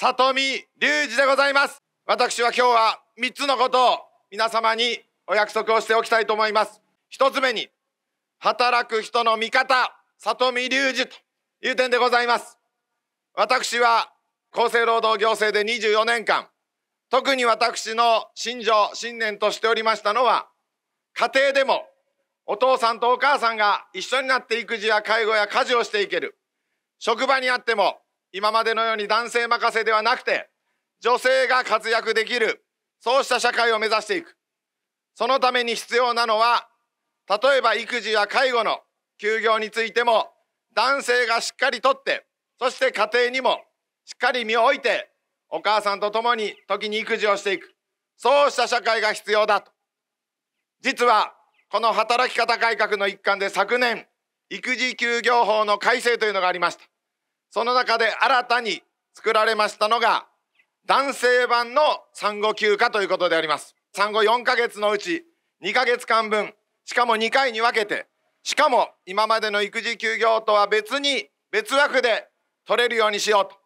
里見隆二でございます私は今日は3つのことを皆様にお約束をしておきたいと思います1つ目に働く人の味方里見隆二という点でございます私は厚生労働行政で24年間特に私の信条信念としておりましたのは家庭でもお父さんとお母さんが一緒になって育児や介護や家事をしていける職場にあっても今までのように男性任せではなくて、女性が活躍できる、そうした社会を目指していく。そのために必要なのは、例えば育児や介護の休業についても、男性がしっかりとって、そして家庭にもしっかり身を置いて、お母さんと共に時に育児をしていく。そうした社会が必要だと。実は、この働き方改革の一環で昨年、育児休業法の改正というのがありました。その中で新たに作られましたのが男性版の産後休暇ということであります産後4ヶ月のうち2ヶ月間分しかも2回に分けてしかも今までの育児休業とは別に別枠で取れるようにしようと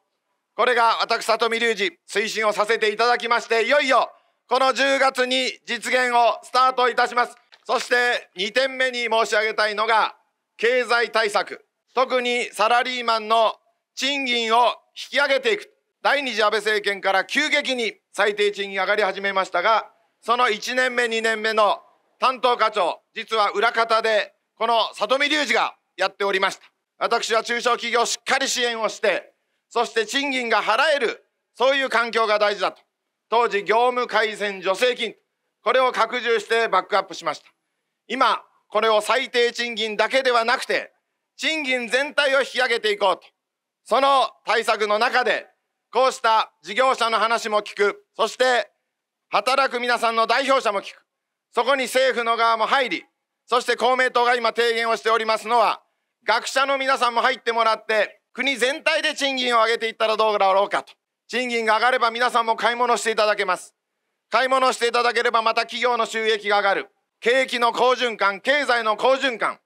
これが私里見隆二推進をさせていただきましていよいよこの10月に実現をスタートいたしますそして2点目に申し上げたいのが経済対策特にサラリーマンの賃金を引き上げていく。第2次安倍政権から急激に最低賃金上がり始めましたが、その1年目、2年目の担当課長、実は裏方で、この里見隆二がやっておりました。私は中小企業をしっかり支援をして、そして賃金が払える、そういう環境が大事だと。当時、業務改善助成金、これを拡充してバックアップしました。今、これを最低賃金だけではなくて、賃金全体を引き上げていこうと。その対策の中で、こうした事業者の話も聞く、そして働く皆さんの代表者も聞く、そこに政府の側も入り、そして公明党が今提言をしておりますのは、学者の皆さんも入ってもらって、国全体で賃金を上げていったらどうだろうかと。賃金が上がれば皆さんも買い物していただけます。買い物していただければまた企業の収益が上がる。景気の好循環、経済の好循環。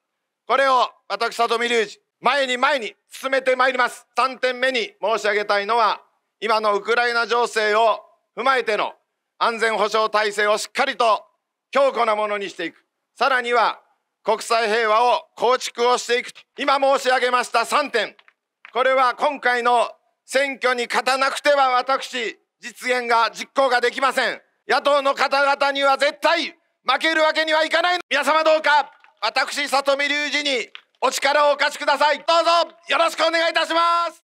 これを私、里見隆二、前に前に進めてまいります3点目に申し上げたいのは今のウクライナ情勢を踏まえての安全保障体制をしっかりと強固なものにしていくさらには国際平和を構築をしていくと今申し上げました3点これは今回の選挙に勝たなくては私実現が実行ができません野党の方々には絶対負けるわけにはいかない皆様どうか私里見隆二にお力をお貸しくださいどうぞよろしくお願いいたします